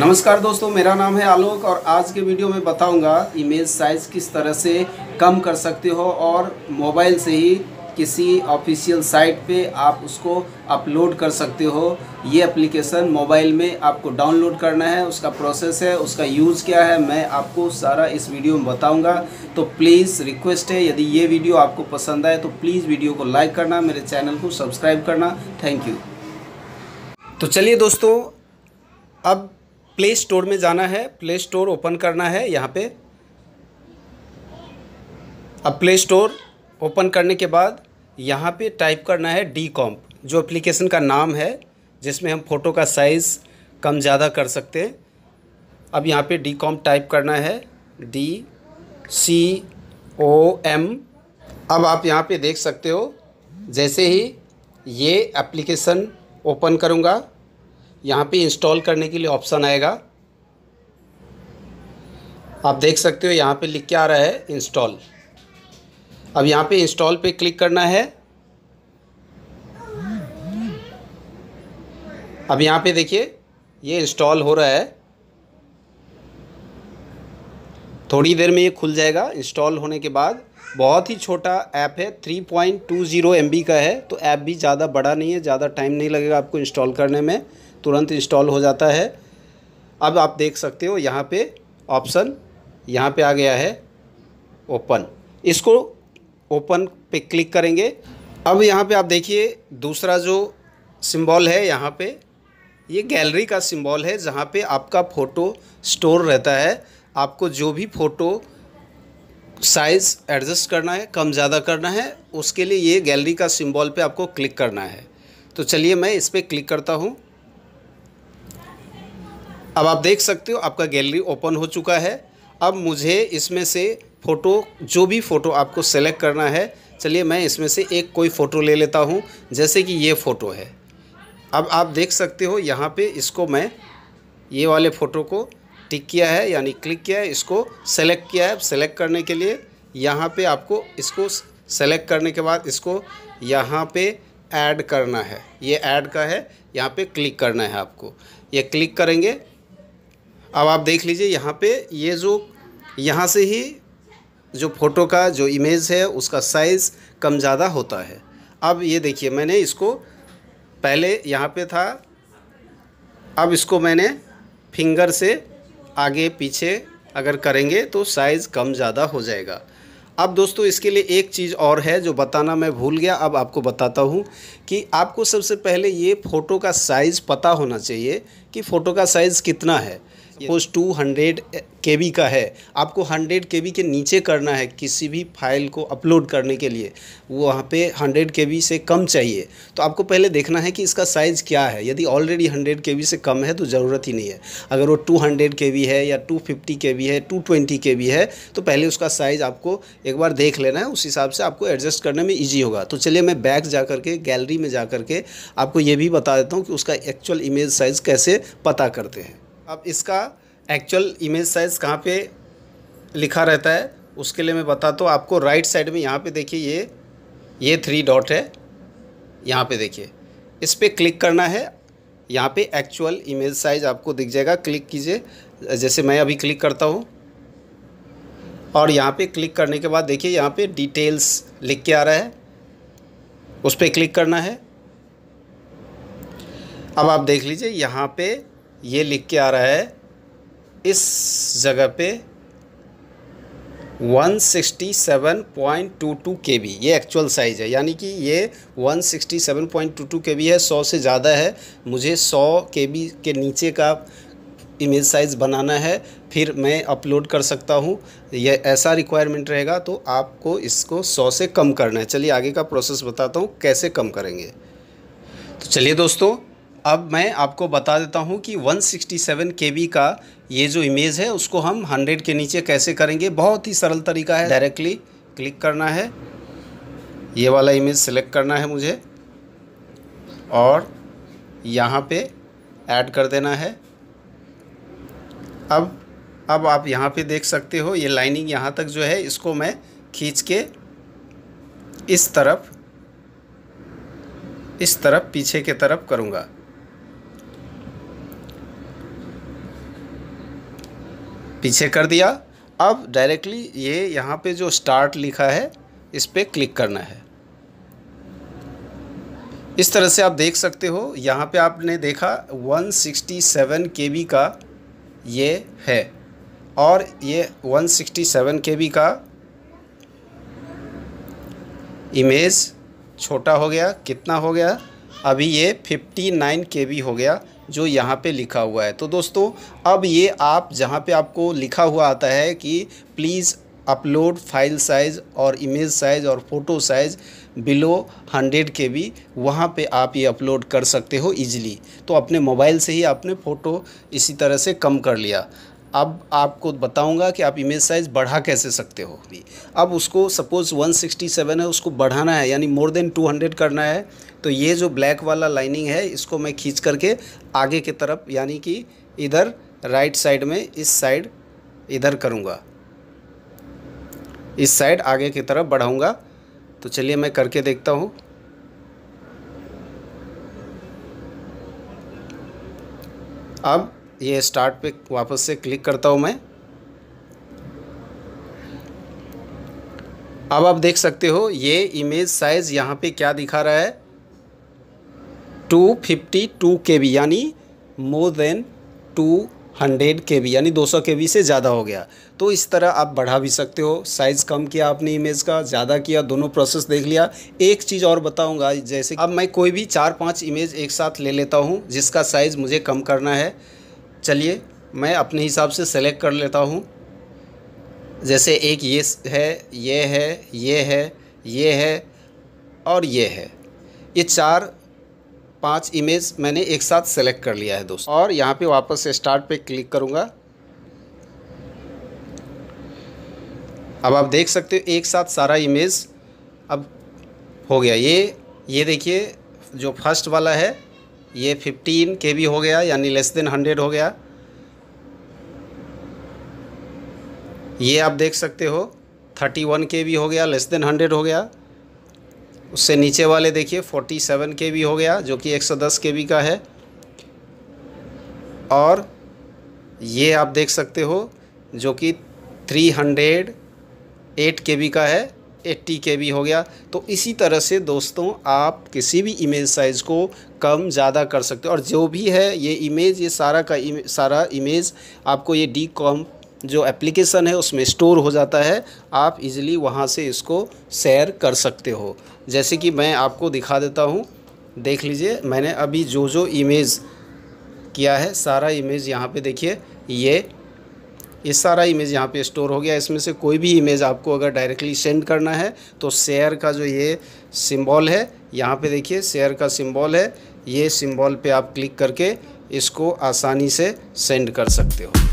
नमस्कार दोस्तों मेरा नाम है आलोक और आज के वीडियो में बताऊंगा इमेज साइज किस तरह से कम कर सकते हो और मोबाइल से ही किसी ऑफिशियल साइट पे आप उसको अपलोड कर सकते हो ये एप्लीकेशन मोबाइल में आपको डाउनलोड करना है उसका प्रोसेस है उसका यूज़ क्या है मैं आपको सारा इस वीडियो में बताऊंगा तो प्लीज़ रिक्वेस्ट है यदि ये वीडियो आपको पसंद आए तो प्लीज़ वीडियो को लाइक करना मेरे चैनल को सब्सक्राइब करना थैंक यू तो चलिए दोस्तों अब प्ले स्टोर में जाना है प्ले स्टोर ओपन करना है यहाँ पे अब प्ले स्टोर ओपन करने के बाद यहाँ पे टाइप करना है डी कॉम्प जो एप्लीकेशन का नाम है जिसमें हम फ़ोटो का साइज़ कम ज़्यादा कर सकते हैं अब यहाँ पे डी कॉम्प टाइप करना है डी सी ओ एम अब आप यहाँ पे देख सकते हो जैसे ही ये एप्लीकेशन ओपन करूँगा यहाँ पे इंस्टॉल करने के लिए ऑप्शन आएगा आप देख सकते हो यहाँ पे लिख के आ रहा है इंस्टॉल अब यहाँ पे इंस्टॉल पे क्लिक करना है अब यहाँ पे देखिए ये इंस्टॉल हो रहा है थोड़ी देर में ये खुल जाएगा इंस्टॉल होने के बाद बहुत ही छोटा ऐप है 3.20 पॉइंट का है तो ऐप भी ज़्यादा बड़ा नहीं है ज़्यादा टाइम नहीं लगेगा आपको इंस्टॉल करने में तुरंत इंस्टॉल हो जाता है अब आप देख सकते हो यहाँ पे ऑप्शन यहाँ पे आ गया है ओपन इसको ओपन पे क्लिक करेंगे अब यहाँ पे आप देखिए दूसरा जो सिंबल है यहाँ पे ये गैलरी का सिंबल है जहाँ पे आपका फ़ोटो स्टोर रहता है आपको जो भी फ़ोटो साइज़ एडजस्ट करना है कम ज़्यादा करना है उसके लिए ये गैलरी का सिंबल पे आपको क्लिक करना है तो चलिए मैं इस पर क्लिक करता हूँ अब आप देख सकते हो आपका गैलरी ओपन हो चुका है अब मुझे इसमें से फ़ोटो जो भी फ़ोटो आपको सेलेक्ट करना है चलिए मैं इसमें से एक कोई फ़ोटो ले लेता हूँ जैसे कि ये फ़ोटो है अब आप देख सकते हो यहाँ पे इसको मैं ये वाले फ़ोटो को टिक किया है यानी क्लिक किया है इसको सेलेक्ट किया है सेलेक्ट करने के लिए यहाँ पे आपको इसको सेलेक्ट करने के बाद इसको यहाँ पे ऐड करना है ये ऐड का है यहाँ पे क्लिक करना है आपको ये क्लिक करेंगे अब आप देख लीजिए यहाँ पे ये जो यहाँ से ही जो फ़ोटो का जो इमेज है उसका साइज़ कम ज़्यादा होता है अब ये देखिए मैंने इसको पहले यहाँ पे था अब इसको मैंने फिंगर से आगे पीछे अगर करेंगे तो साइज़ कम ज़्यादा हो जाएगा अब दोस्तों इसके लिए एक चीज़ और है जो बताना मैं भूल गया अब आपको बताता हूँ कि आपको सबसे पहले ये फ़ोटो का साइज़ पता होना चाहिए कि फ़ोटो का साइज़ कितना है suppose two hundred K B का है आपको हंड्रेड के बी के नीचे करना है किसी भी फाइल को अपलोड करने के लिए वो वहाँ पे हंड्रेड के बी से कम चाहिए तो आपको पहले देखना है कि इसका साइज़ क्या है यदि ऑलरेडी हंड्रेड के बी से कम है तो ज़रूरत ही नहीं है अगर वो टू हंड्रेड के बी है या टू फिफ्टी के बी है टू ट्वेंटी के बी है तो पहले उसका साइज़ आपको एक बार देख लेना है उस हिसाब से आपको एडजस्ट करने में ईजी होगा तो चलिए मैं बैक जा करके गैलरी में जा करके आपको ये भी बता देता हूँ कि उसका एक्चुअल इमेज साइज़ कैसे पता करते हैं अब इसका एक्चुअल इमेज साइज़ कहाँ पे लिखा रहता है उसके लिए मैं बताता तो हूँ आपको राइट साइड में यहाँ पे देखिए ये ये थ्री डॉट है यहाँ पे देखिए इस पर क्लिक करना है यहाँ पे एक्चुअल इमेज साइज आपको दिख जाएगा क्लिक कीजिए जैसे मैं अभी क्लिक करता हूँ और यहाँ पे क्लिक करने के बाद देखिए यहाँ पे डिटेल्स लिख के आ रहा है उस पर क्लिक करना है अब आप देख लीजिए यहाँ पे ये लिख के आ रहा है इस जगह पे 167.22 केबी ये एक्चुअल साइज़ है यानी कि ये 167.22 केबी है 100 से ज़्यादा है मुझे 100 केबी के नीचे का इमेज साइज़ बनाना है फिर मैं अपलोड कर सकता हूँ यह ऐसा रिक्वायरमेंट रहेगा तो आपको इसको 100 से कम करना है चलिए आगे का प्रोसेस बताता हूँ कैसे कम करेंगे तो चलिए दोस्तों अब मैं आपको बता देता हूँ कि 167 केबी का ये जो इमेज है उसको हम 100 के नीचे कैसे करेंगे बहुत ही सरल तरीका है डायरेक्टली क्लिक करना है ये वाला इमेज सेलेक्ट करना है मुझे और यहाँ पे ऐड कर देना है अब अब आप यहाँ पे देख सकते हो ये लाइनिंग यहाँ तक जो है इसको मैं खींच के इस तरफ इस तरफ पीछे के तरफ करूँगा पीछे कर दिया अब डायरेक्टली ये यहाँ पे जो स्टार्ट लिखा है इस पर क्लिक करना है इस तरह से आप देख सकते हो यहाँ पे आपने देखा 167 केबी का ये है और ये 167 केबी का इमेज छोटा हो गया कितना हो गया अभी ये 59 केबी हो गया जो यहाँ पे लिखा हुआ है तो दोस्तों अब ये आप जहाँ पे आपको लिखा हुआ आता है कि प्लीज़ अपलोड फाइल साइज़ और इमेज साइज़ और photo size below hundred K भी वहाँ पे आप ये अपलोड कर सकते हो इजीली तो अपने मोबाइल से ही आपने फ़ोटो इसी तरह से कम कर लिया अब आपको बताऊंगा कि आप इमेज साइज़ बढ़ा कैसे सकते हो भी अब उसको सपोज़ 167 है उसको बढ़ाना है यानी मोर देन 200 करना है तो ये जो ब्लैक वाला लाइनिंग है इसको मैं खींच करके आगे की तरफ यानी कि इधर राइट साइड में इस साइड इधर करूँगा इस साइड आगे की तरफ बढ़ाऊँगा तो चलिए मैं करके देखता हूँ अब ये स्टार्ट पे वापस से क्लिक करता हूँ मैं अब आप देख सकते हो ये इमेज साइज़ यहाँ पे क्या दिखा रहा है two fifty two K B यानी more than two hundred K B यानी दो सौ के बी से ज़्यादा हो गया तो इस तरह आप बढ़ा भी सकते हो साइज़ कम किया आपने इमेज का ज़्यादा किया दोनों प्रोसेस देख लिया एक चीज़ और बताऊंगा जैसे अब मैं कोई भी चार पांच इमेज एक साथ ले लेता हूँ जिसका साइज़ मुझे कम करना है चलिए मैं अपने हिसाब से सेलेक्ट कर लेता हूँ जैसे एक ये है ये है ये है ये है और ये है ये चार पांच इमेज मैंने एक साथ सेलेक्ट कर लिया है दोस्तों और यहाँ पे वापस स्टार्ट पे क्लिक करूँगा अब आप देख सकते हो एक साथ सारा इमेज अब हो गया ये ये देखिए जो फर्स्ट वाला है ये 15 के हो गया यानी लेस देन 100 हो गया ये आप देख सकते हो 31 के हो गया लेस देन 100 हो गया उससे नीचे वाले देखिए 47 के हो गया जो कि 110 के का है और ये आप देख सकते हो जो कि 308 के का है एट्टी के भी हो गया तो इसी तरह से दोस्तों आप किसी भी इमेज साइज़ को कम ज़्यादा कर सकते हो और जो भी है ये इमेज ये सारा का इमेज सारा इमेज आपको ये डी कॉम जो एप्लीकेशन है उसमें स्टोर हो जाता है आप इजीली वहाँ से इसको शेयर कर सकते हो जैसे कि मैं आपको दिखा देता हूँ देख लीजिए मैंने अभी जो जो इमेज किया है सारा इमेज यहाँ पर देखिए ये ये सारा इमेज यहाँ पे स्टोर हो गया इसमें से कोई भी इमेज आपको अगर डायरेक्टली सेंड करना है तो शेयर का जो ये सिंबल है यहाँ पे देखिए शेयर का सिंबल है ये सिंबल पे आप क्लिक करके इसको आसानी से सेंड कर सकते हो